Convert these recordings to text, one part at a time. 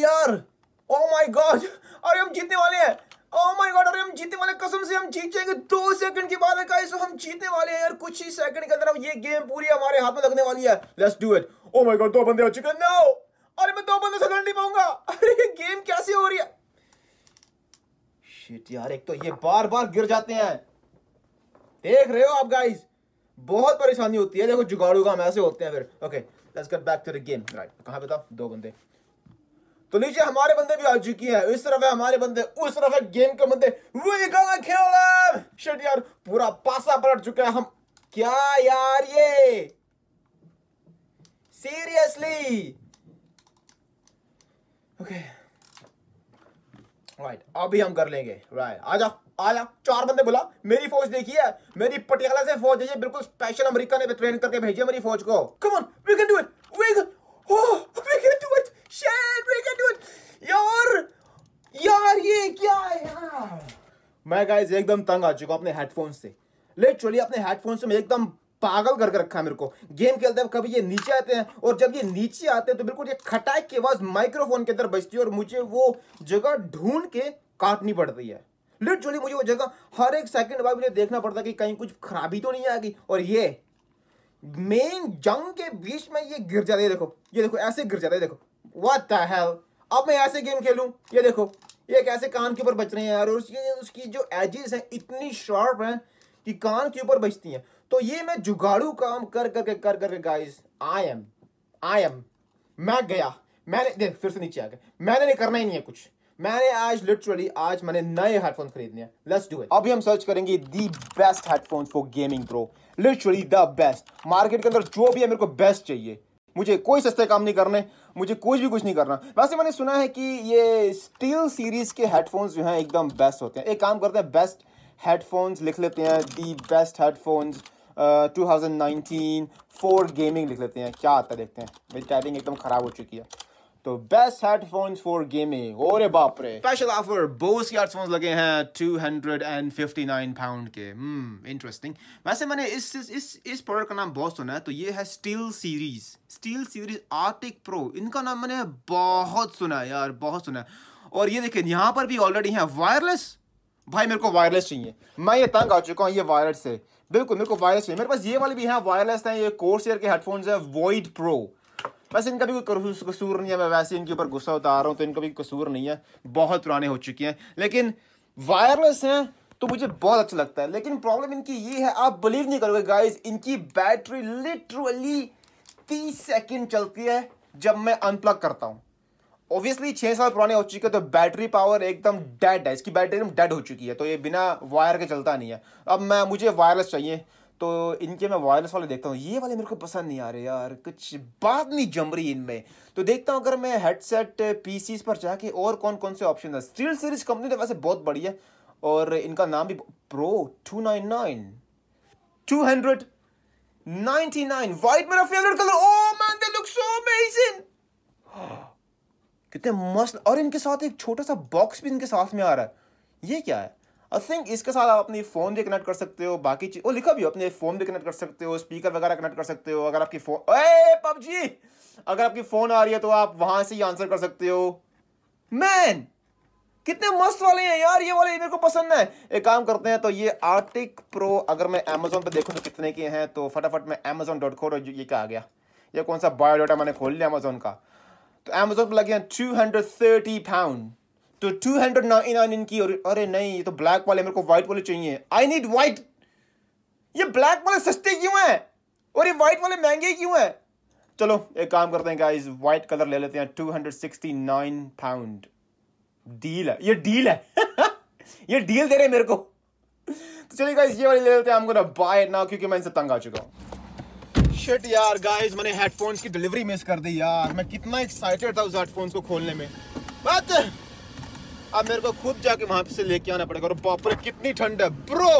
यार ओ माई गॉड अरे हम जीतने वाले हैं ओ माय गॉड अरे हम जीतने वाले कसम से हम जीत जाएंगे दो सेकंड के बाद गाइस हम जीतने वाले हैं यार कुछ ही सेकंड के अंदर ये गेम पूरी हमारे हाथ में लगने वाली है let's do it oh my god दो बंदे हो चुके नो अरे मैं दो बंदे से लड़ नहीं पाऊंगा अरे ये गेम कैसे हो रही है शिट यार एक तो ये बार-बार गिर जाते हैं देख रहे हो आप गाइस बहुत परेशानी होती है देखो जुगाड़ू का हम ऐसे होते हैं फिर okay let's get back to the game right कहां पे था दो बंदे तो नीचे हमारे बंदे भी आ चुकी है इस तरफ है हमारे बंदे उस तरफ है गेम के बंदे खेल यार पूरा पासा पलट चुका है हम क्या यार ये सीरियसली ओके राइट अभी हम कर लेंगे राइट आ जा आया चार बंदे बोला मेरी फौज देखी है मेरी पटियाला से फौज है बिल्कुल स्पेशल अमेरिका ने ट्रेन करके भेजी मेरी फौज को come on we can do it we can do it मैं गाइज एकदम तंग आ चुका अपने हेडफोन से लिटरली अपने हेडफोन से मैं एकदम पागल करके रखा है मेरे को गेम खेलते हैं कभी ये नीचे आते हैं और जब ये नीचे आते हैं तो बिल्कुल ये खटाई की आवाज़ माइक्रोफोन के अंदर बजती है और मुझे वो जगह ढूंढ के काटनी पड़ती है लिटरली मुझे वो जगह हर एक सेकंड बाद मुझे देखना पड़ता है कि कहीं कुछ खराबी तो नहीं आएगी और ये मेन जंग के बीच में ये गिर जाते देखो ये देखो ऐसे गिर जाते देखो वाह अब मैं ऐसे गेम खेलूं ये देखो ये कैसे कान के ऊपर बच रहे हैं यार और उसकी उसकी जो एजेस हैं इतनी शार्प हैं कि कान के ऊपर बचती हैं तो ये मैं जुगाड़ू काम कर कर कर कर guys I am I am मैं गया मैंने देख फिर से नीचे आ गया मैंने नहीं करना ही नहीं है कुछ मैंने आज लिटरली आज मैंने नए हेडफोन खरीदने हैं लेट्स डू इट अभी हम सर्च करेंगे the best headphone for gaming pro literally the best market के अंदर जो भी है मेरे को बेस्ट चाहिए मुझे कोई सस्ते काम नहीं करने मुझे कुछ भी कुछ नहीं करना वैसे मैंने सुना है कि ये स्टील सीरीज़ के हेडफोन्स जो हैं एकदम बेस्ट होते हैं एक काम करते हैं बेस्ट हेडफोन्स लिख लेते हैं the best headphones two thousand nineteen for gaming लिख लेते हैं क्या आता देखते हैं मेरी टाइपिंग एकदम ख़राब हो चुकी है तो बेस्ट हेडफोन्स फॉर गेमिंग और बाप रे स्पेशल ऑफर बोस के हेडफोन्स लगे हैं 259 पाउंड के हम्म hmm, इंटरेस्टिंग वैसे मैंने इस इस इस प्रोडक्ट का नाम बहुत सुना है तो ये है steel series steel series Arctis pro इनका नाम मैंने बहुत सुना है यार बहुत सुना है और ये देखिए यहाँ पर भी ऑलरेडी है वायरलेस भाई मेरे को वायरलेस चाहिए मैं ये तंग आ चुका हूँ ये वायरलेस से बिल्कुल मेरे को वायरलेस चाहिए मेरे पास ये वाले भी हैं वायरलेस हैं ये कोर्सियर के हेडफोन्स है वॉइड प्रो वैसे इनका भी कोई कसूर नहीं है मैं वैसे इनके ऊपर गुस्सा उतार रहा हूँ तो इनका भी कसूर नहीं है बहुत पुराने हो चुके हैं लेकिन वायरलेस हैं तो मुझे बहुत अच्छा लगता है लेकिन प्रॉब्लम इनकी ये है आप बिलीव नहीं करोगे गाइज इनकी बैटरी लिटरली तीस सेकेंड चलती है जब मैं अनप्लग करता हूँ ऑब्वियसली छः साल पुराने हो चुके हैं तो बैटरी पावर एकदम डेड है इसकी बैटरी एकदम डेड हो चुकी है तो ये बिना वायर के चलता नहीं है अब मैं मुझे वायरलेस चाहिए तो इनके मैं वायरलेस वाले देखता हूँ ये वाले मेरे को पसंद नहीं आ रहे यार कुछ बात नहीं जम रही इनमें तो देखता हूँ अगर मैं हेडसेट पी पर जाके और कौन कौन से ऑप्शन है स्टील सीरीज कंपनी तो वैसे बहुत बढ़िया और इनका नाम भी pro two nine nine two hundred ninety nine white मेरा favourite colour oh man they look so amazing कितने मस्त और इनके साथ एक छोटा सा बॉक्स भी इनके साथ में आ रहा है ये क्या है आई थिंक इसके साथ आप अपनी फ़ोन भी कनेक्ट कर सकते हो बाकी चीज़ वो लिखा भी हो अपने फ़ोन भी कनेक्ट कर सकते हो स्पीकर वगैरह कनेक्ट कर सकते हो अगर आपकी फ़ोन ए पबजी अगर आपकी फ़ोन आ रही है तो आप वहाँ से ही आंसर कर सकते हो मैन कितने मस्त वाले हैं यार ये वाले मेरे को पसंद है एक काम करते हैं तो ये आर्टिक प्रो अगर मैं अमेजोन पे देखूँ तो कितने के हैं तो फटाफट मैं अमेजोन डॉट खोल ये क्या आ गया ये कौन सा बायोडाटा मैंने खोल लिया अमेजोन का तो अमेजोन पर लगे हैं टू हंड्रेड थर्टी पाउंड तो टू हंड्रेड नाइन नाइन इनकी और अरे नहीं ये तो ब्लैक वाले मेरे को व्हाइट वाले चाहिए आई नीड व्हाइट ये ब्लैक वाले सस्ते क्यों हैं और ये व्हाइट वाले महंगे क्यों हैं चलो एक काम करते हैं गाइस व्हाइट कलर ले लेते हैं two hundred sixty nine pound deal है ये डील है ये डील दे रहे हैं मेरे को तो चलिए गाइस ये वाले ले लेते हैं हमको गोना बाय ना क्योंकि मैं इनसे तंग आ चुका हूँ शिट यार गाइस मैंने हेडफोन्स की डिलीवरी मिस कर दी यार मैं कितना एक्साइटेड था उस हेडफोन्स को खोलने में बट अब मेरे को खुद जाके वहां से लेके आना पड़ेगा और बापरे कितनी ठंड है ब्रो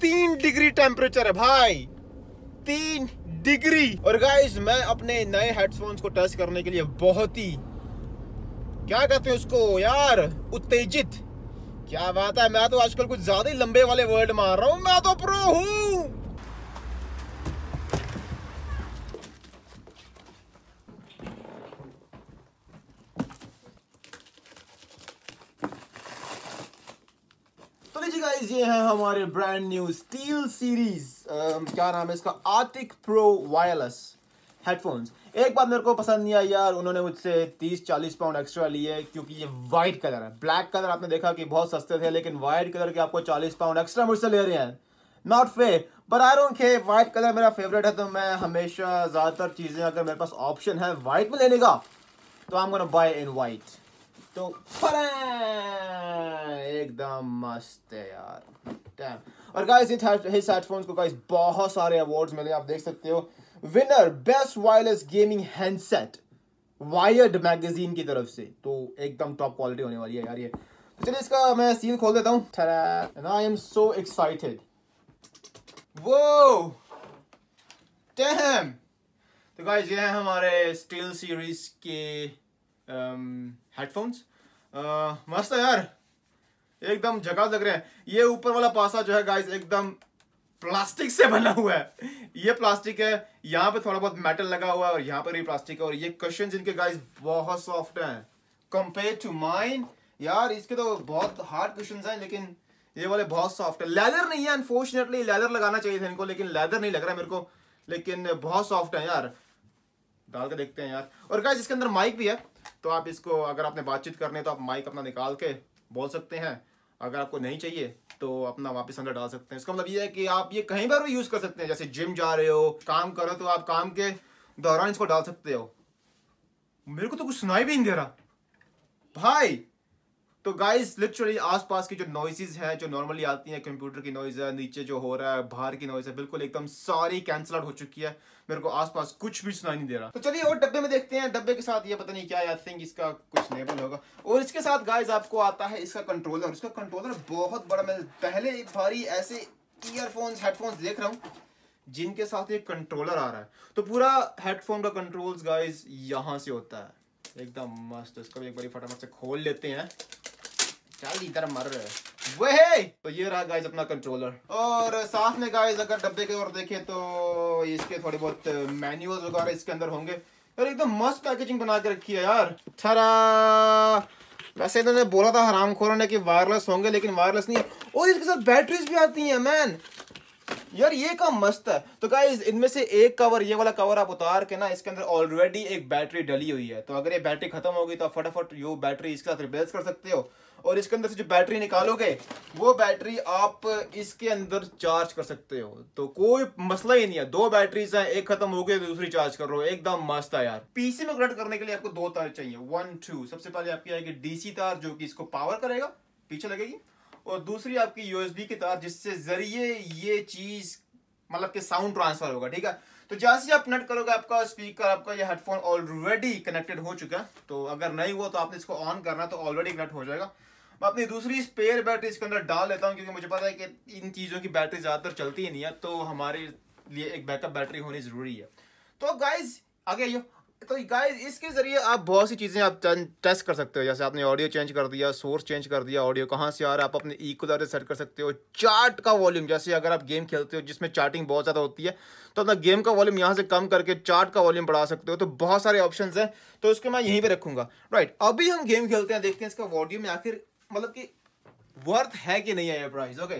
तीन डिग्री टेम्परेचर है भाई तीन डिग्री और गाइज मैं अपने नए हेडफोन्स को टेस्ट करने के लिए बहुत ही क्या कहते हैं उसको यार उत्तेजित क्या बात है मैं तो आजकल कुछ ज्यादा ही लंबे वाले वर्ड मार रहा हूँ मैं तो प्रो हूँ गाइस ये है हमारे ब्रांड न्यू स्टील सीरीज क्या नाम है इसका आतिक प्रो वायरलेस हेडफोन्स एक बात मेरे को पसंद नहीं आई यार उन्होंने मुझसे 30-40 पाउंड एक्स्ट्रा लिए क्योंकि ये वाइट कलर है ब्लैक कलर आपने देखा कि बहुत सस्ते थे लेकिन वाइट कलर के आपको 40 पाउंड एक्स्ट्रा मुझसे ले रहे हैं not fair but I don't care white colour मेरा फेवरेट है तो मैं हमेशा ज़्यादातर चीज़ें अगर मेरे पास ऑप्शन है वाइट में लेने का तो I am gonna buy in white तो एकदम मस्त है यार डैम और गाइस इस हेडफोन्स को गाइस बहुत सारे अवार्ड्स मिले आप देख सकते हो winner best wireless gaming headset wired magazine की तरफ से तो एकदम टॉप क्वालिटी होने वाली है यार ये तो चलिए इसका मैं सील खोल देता हूँ आई एम सो एक्साइटेड वो डैम तो गाइस ये है हमारे स्टील सीरीज के हेडफोन्स um, uh, मस्त है यार एकदम झकास लग रहे हैं ये ऊपर वाला पासा जो है गाइस एकदम प्लास्टिक से बना हुआ है ये प्लास्टिक है यहाँ पे थोड़ा बहुत मेटल लगा हुआ है और यहाँ पर भी प्लास्टिक है और ये क्वेश्चन जिनके गाइस बहुत सॉफ्ट हैं कंपेयर टू माइन यार इसके तो बहुत हार्ड क्वेश्चन हैं लेकिन ये वाले बहुत सॉफ्ट है लेदर नहीं है अनफॉर्चुनेटली लेदर लगाना चाहिए था इनको लेकिन लेदर नहीं लग रहा है मेरे को लेकिन बहुत सॉफ्ट है यार डाल के देखते हैं यार और गाइस इसके अंदर माइक भी है तो आप इसको अगर आपने बातचीत करने तो आप माइक अपना निकाल के बोल सकते हैं अगर आपको नहीं चाहिए तो अपना वापस अंदर डाल सकते हैं इसका मतलब ये है कि आप ये कहीं पर भी यूज़ कर सकते हैं जैसे जिम जा रहे हो काम करो तो आप काम के दौरान इसको डाल सकते हो मेरे को तो कुछ सुनाई भी नहीं दे रहा भाई तो गाइस लिटरली आसपास की जो नॉइजेज है जो नॉर्मली आती हैं कंप्यूटर की नॉइज़ है नीचे जो हो रहा है बाहर की नॉइज़ है बिल्कुल एकदम सारी कैंसल आउट हो चुकी है मेरे को आसपास कुछ भी सुनाई नहीं दे रहा तो चलिए और डब्बे में देखते हैं डब्बे के साथ ये पता नहीं क्या आई थिंक इसका कुछ नेबल होगा और इसके साथ गाइज आपको आता है इसका कंट्रोलर इसका कंट्रोलर बहुत बड़ा मैं पहले एक भारी ऐसे ईयरफोन्स हेडफोन्स देख रहा हूँ जिनके साथ एक कंट्रोलर आ रहा है तो पूरा हेडफोन का कंट्रोल्स गाइज यहाँ से होता है एकदम मस्त इसको एक बार फटाफट से खोल लेते हैं चल इधर मर रहे वह तो ये रहा गाइस अपना कंट्रोलर और साथ में गाइस अगर डब्बे के और देखे तो इसके थोड़े बहुत मैन्यूअल वगैरह इसके अंदर होंगे यार एकदम मस्त पैकेजिंग बना के रखी है यार थरा वैसे इन्होंने बोला था हराम खोरों ने कि वायरलेस होंगे लेकिन वायरलेस नहीं है और इसके साथ बैटरीज भी आती हैं मैन यार ये काम मस्त है तो क्या इनमें से एक कवर ये वाला कवर आप उतार के ना इसके अंदर ऑलरेडी एक बैटरी डली हुई है तो अगर ये बैटरी खत्म होगी तो आप फटाफट यो बैटरी इसके साथ रिप्लेस कर सकते हो और इसके अंदर से जो बैटरी निकालोगे वो बैटरी आप इसके अंदर चार्ज कर सकते हो तो कोई मसला ही नहीं है दो बैटरीज हैं एक खत्म हो गई तो दूसरी चार्ज कर रहे हो एकदम मस्त है यार पीसी में कनेक्ट करने के लिए आपको दो तार चाहिए वन टू सबसे पहले आपकी आएगी डीसी तार जो कि इसको पावर करेगा पीछे लगेगी और दूसरी आपकी यूएसबी की तार जिससे जरिए ये चीज़ मतलब कि साउंड ट्रांसफर होगा ठीक है तो जहां से आप कनेक्ट करोगे आपका स्पीकर आपका ये हेडफोन ऑलरेडी कनेक्टेड हो चुका है तो अगर नहीं हुआ तो आपने इसको ऑन करना तो ऑलरेडी कनेक्ट हो जाएगा मैं अपनी दूसरी स्पेयर बैटरी इसके अंदर डाल लेता हूँ क्योंकि मुझे पता है कि इन चीज़ों की बैटरी ज़्यादातर चलती ही नहीं है तो हमारे लिए एक बैकअप बैटरी होनी ज़रूरी है तो गाइज आगे तो गाइस इसके ज़रिए आप बहुत सी चीज़ें आप टेस्ट कर सकते हो जैसे आपने ऑडियो चेंज कर दिया सोर्स चेंज कर दिया ऑडियो कहाँ से आ रहा है आप अपने इक्वलाइजर सेट कर सकते हो चार्ट का वॉल्यूम जैसे अगर आप गेम खेलते हो जिसमें चार्टिंग बहुत ज़्यादा होती है तो अपना गेम का वॉल्यूम यहाँ से कम करके चार्ट का वॉल्यूम बढ़ा सकते हो तो बहुत सारे ऑप्शन हैं तो इसको मैं यहीं पर रखूँगा राइट अभी हम गेम खेलते हैं देखते हैं इसका वॉल्यूम आखिर मतलब कि वर्थ है कि नहीं है ये प्राइस ओके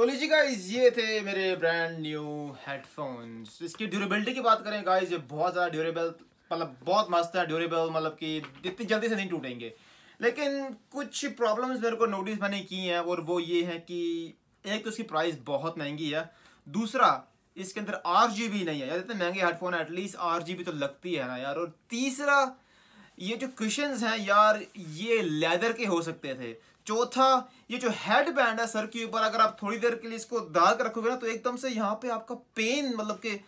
तो लीजिए गाइज ये थे मेरे ब्रांड न्यू हेडफोन्स इसकी ड्यूरेबिलिटी की बात करें गाइज ये बहुत ज़्यादा ड्यूरेबल मतलब बहुत मस्त है ड्यूरेबल मतलब कि इतनी जल्दी से नहीं टूटेंगे लेकिन कुछ प्रॉब्लम्स मेरे को नोटिस मैंने की हैं और वो ये है कि एक तो इसकी प्राइस बहुत महंगी है दूसरा इसके अंदर आठ जी बी नहीं है यार इतने महंगे हेडफोन है एटलीस्ट आठ जी बी तो लगती है ना यार और तीसरा ये जो क्वेश्चन हैं यार ये लेदर के हो सकते थे चौथा ये जो हेड बैंड है सर के ऊपर अगर आप थोड़ी देर के लिए इसको दाग रखोगे ना तो एकदम से यहाँ पे आपका पेन मतलब के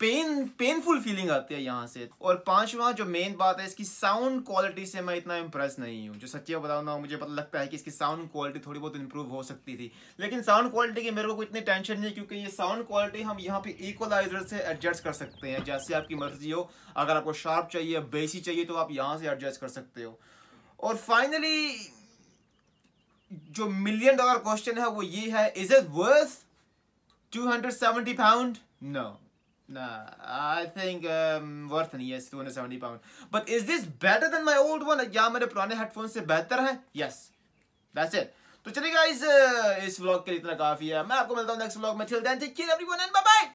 पेन पेनफुल फीलिंग आती है यहाँ से और पांचवा जो मेन बात है इसकी साउंड क्वालिटी से मैं इतना इम्प्रेस नहीं हूँ जो सच्ची बताऊँ ना मुझे पता लगता है कि इसकी साउंड क्वालिटी थोड़ी बहुत इंप्रूव हो सकती थी लेकिन साउंड क्वालिटी की मेरे को इतनी टेंशन नहीं है क्योंकि ये साउंड क्वालिटी हम यहाँ पे इक्वलाइजर से एडजस्ट कर सकते हैं जैसे आपकी मर्जी हो अगर आपको शार्प चाहिए बेसी चाहिए तो आप यहाँ से एडजस्ट कर सकते हो और फाइनली जो मिलियन डॉलर क्वेश्चन है वो ये है is it worth 270 pound no I think worth नहीं है two hundred seventy pound but is this better than my old one या मेरे पुराने हेडफोन से बेहतर है यस yes. it. तो चलिए uh, इस इस व्लॉग के लिए इतना काफी है मैं आपको मिलता हूं नेक्स्ट व्लॉग में एवरीवन एंड बाय बाय